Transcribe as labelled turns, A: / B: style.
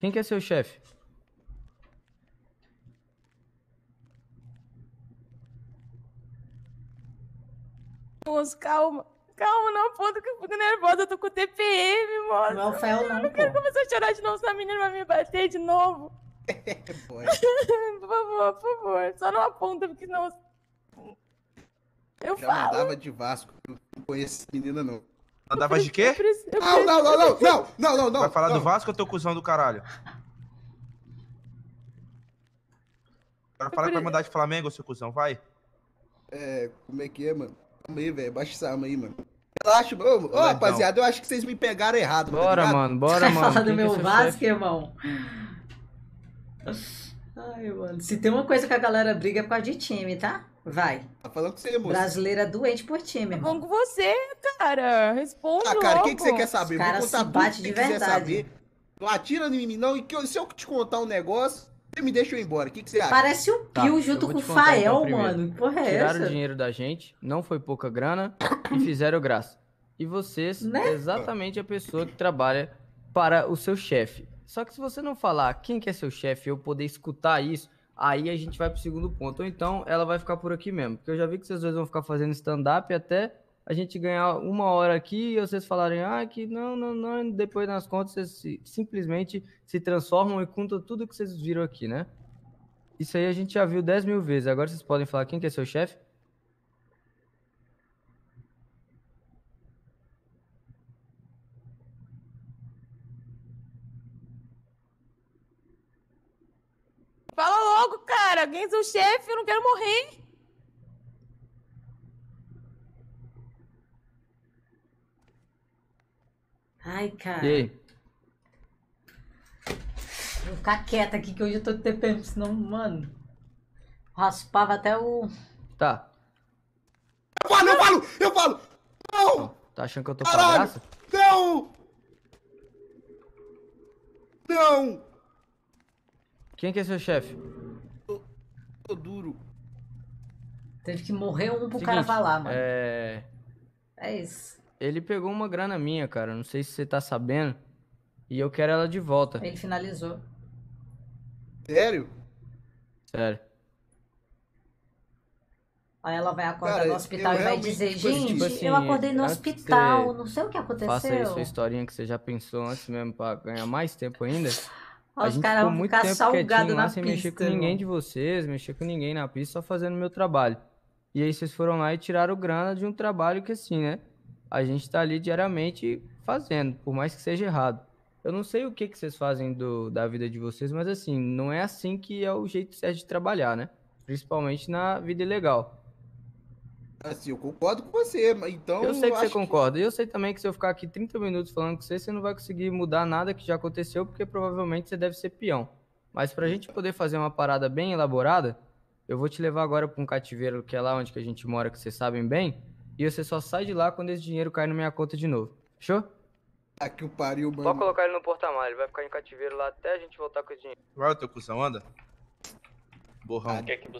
A: Quem que é seu chefe? Moço, calma. Calma, não, pô, tô ficando nervosa, eu tô com TPM, moço. Não é o fel, não, Eu não quero pô. começar a chorar de novo, essa menina vai me bater de novo. por favor, por favor, só não aponta, porque senão... Eu Já falo. mandava de Vasco, eu não conheço essa menina, não. Andava de quê? Não, não, não, não, não, não, não, não. Vai falar do Vasco ou teu cuzão do caralho? Agora fala que vai mandar de Flamengo, seu cuzão, vai. É, como é que é, mano? Calma aí, velho. Baixa essa arma aí, mano. Relaxa, mano. Ô, rapaziada, eu acho que vocês me pegaram errado. Tá bora, tá mano, bora, Você mano. Vai falar do meu é Vasco, irmão? Ai, mano. Se tem uma coisa que a galera briga é por causa de time, tá? Vai. Tá falando com você, moça. Brasileira doente por time. Tá falando com você, cara. Responde Ah, cara, o que, que você quer saber? Os cara, Vou contar se bate tudo de que verdade. saber. Não atira em mim, não. E que eu, se eu te contar um negócio, você me deixa eu ir embora. O que, que você acha? Parece o tá, Pio tá, junto com o Fael, então, mano. Porra, é Tiraram essa? Tiraram dinheiro da gente, não foi pouca grana, e fizeram graça. E vocês, né? exatamente a pessoa que trabalha para o seu chefe. Só que se você não falar quem que é seu chefe, eu poder escutar isso, aí a gente vai pro segundo ponto. Ou então ela vai ficar por aqui mesmo. Porque eu já vi que vocês dois vão ficar fazendo stand-up até a gente ganhar uma hora aqui e vocês falarem, ah, que não, não, não, e depois nas contas vocês se, simplesmente se transformam e contam tudo que vocês viram aqui, né? Isso aí a gente já viu 10 mil vezes. Agora vocês podem falar quem que é seu chefe? logo, cara. Alguém é o chefe, eu não quero morrer. Ai, cara. E aí? Vou ficar quieta aqui que hoje eu tô de TPM, senão, mano. Raspava até o. Tá. Eu falo, eu falo, eu falo! Não! Tá, tá achando que eu tô Caralho. graça? Não! Não! Quem que é seu chefe? Teve que morrer um pro Seguinte, cara falar, mano. É. É isso. Ele pegou uma grana minha, cara. Não sei se você tá sabendo. E eu quero ela de volta. Ele finalizou. Sério? Sério. Aí ela vai acordar Cara, no hospital e vai dizer, tipo assim, gente, tipo assim, eu acordei no hospital, não sei o que aconteceu. Faça aí sua historinha que você já pensou antes mesmo pra ganhar mais tempo ainda. Olha, os caras vão ficar salgados na lá, pista. Sem mexer com ninguém de vocês, mexer com ninguém na pista, só fazendo meu trabalho. E aí vocês foram lá e tiraram grana de um trabalho que, assim, né? A gente está ali diariamente fazendo, por mais que seja errado. Eu não sei o que, que vocês fazem do, da vida de vocês, mas assim, não é assim que é o jeito certo de trabalhar, né? Principalmente na vida ilegal. Assim, eu concordo com você, mas então. Eu sei que você concorda. E eu sei também que se eu ficar aqui 30 minutos falando com você, você não vai conseguir mudar nada que já aconteceu, porque provavelmente você deve ser peão. Mas para a gente poder fazer uma parada bem elaborada, eu vou te levar agora para um cativeiro que é lá onde que a gente mora, que vocês sabem bem, e você só sai de lá quando esse dinheiro cai na minha conta de novo. Fechou? Aqui ah, o pariu, mano. Pode colocar ele no porta ele vai ficar em cativeiro lá até a gente voltar com o dinheiro. é o teu cuzão, anda. Borrão. Ah,